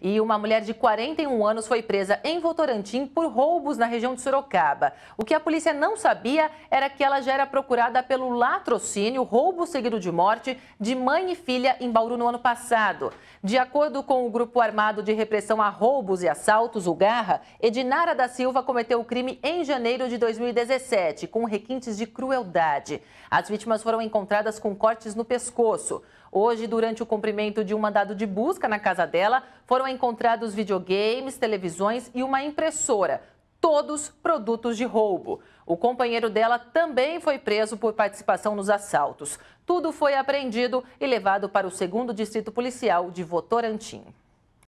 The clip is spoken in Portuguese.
e uma mulher de 41 anos foi presa em Votorantim por roubos na região de Sorocaba. O que a polícia não sabia era que ela já era procurada pelo latrocínio, roubo seguido de morte, de mãe e filha em Bauru no ano passado. De acordo com o Grupo Armado de Repressão a Roubos e Assaltos, o Garra, Edinara da Silva cometeu o crime em janeiro de 2017, com requintes de crueldade. As vítimas foram encontradas com cortes no pescoço. Hoje, durante o cumprimento de um mandado de busca na casa dela, foram encontrados videogames, televisões e uma impressora, todos produtos de roubo. O companheiro dela também foi preso por participação nos assaltos. Tudo foi apreendido e levado para o segundo distrito policial de Votorantim.